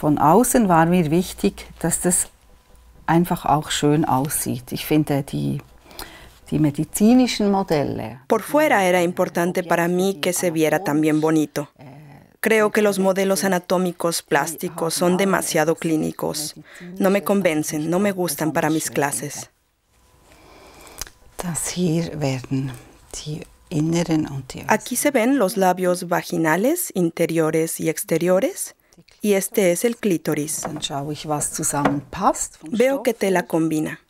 Von außen war mir wichtig, dass das einfach auch schön aussieht. Ich finde die medizinischen Modelle. Por fuera era importante para mí que se viera también bonito. Creo que los modelos anatómicos plásticos son demasiado clínicos. No me convencen, no me gustan para mis clases. Aquí se ven los labios vaginales, interiores y exteriores. Y este es el clítoris. Veo que te la combina.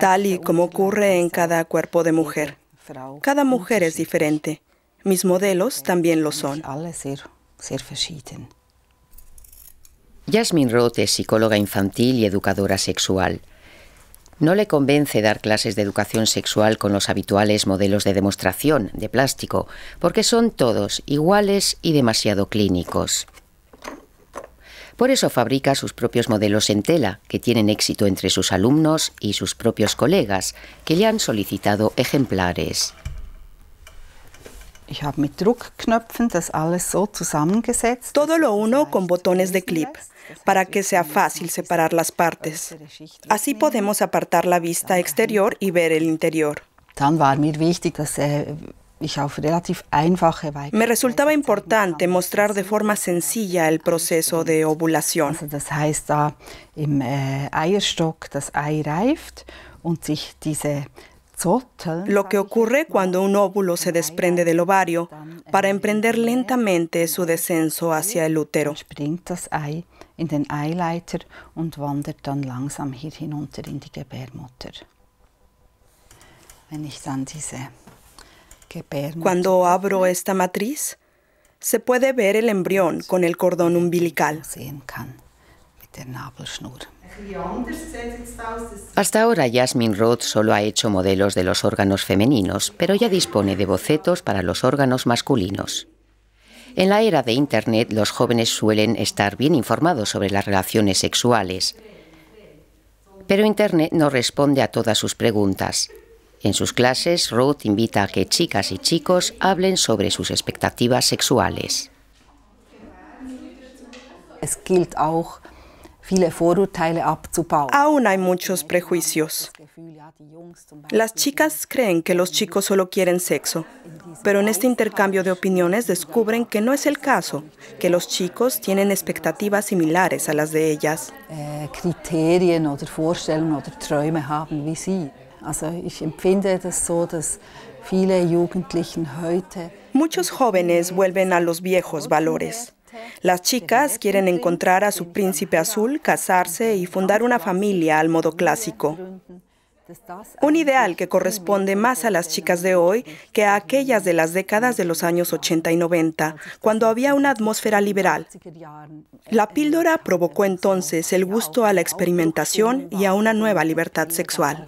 Tal y como ocurre en cada cuerpo de mujer. Cada mujer es diferente. Mis modelos también lo son. Jasmine Roth es psicóloga infantil y educadora sexual. No le convence dar clases de educación sexual con los habituales modelos de demostración de plástico, porque son todos iguales y demasiado clínicos. Por eso fabrica sus propios modelos en tela, que tienen éxito entre sus alumnos y sus propios colegas, que le han solicitado ejemplares. Todo lo uno con botones de clip para que sea fácil separar las partes. Así podemos apartar la vista exterior y ver el interior. war äh, Me resultaba importante mostrar de forma sencilla el proceso de ovulación. Also, das heißt, da im äh, Eierstock das Ei reift und sich diese lo que ocurre cuando un óvulo se desprende del ovario para emprender lentamente su descenso hacia el útero. Wenn ich dann diese Cuando abro esta matriz, se puede ver el embrión con el cordón umbilical. Hasta ahora Jasmine Roth solo ha hecho modelos de los órganos femeninos, pero ya dispone de bocetos para los órganos masculinos. En la era de Internet los jóvenes suelen estar bien informados sobre las relaciones sexuales, pero Internet no responde a todas sus preguntas. En sus clases, Ruth invita a que chicas y chicos hablen sobre sus expectativas sexuales. Aún hay muchos prejuicios. Las chicas creen que los chicos solo quieren sexo, pero en este intercambio de opiniones descubren que no es el caso, que los chicos tienen expectativas similares a las de ellas. Äh, Muchos jóvenes vuelven a los viejos valores. Las chicas quieren encontrar a su príncipe azul, casarse y fundar una familia al modo clásico. Un ideal que corresponde más a las chicas de hoy que a aquellas de las décadas de los años 80 y 90, cuando había una atmósfera liberal. La píldora provocó entonces el gusto a la experimentación y a una nueva libertad sexual.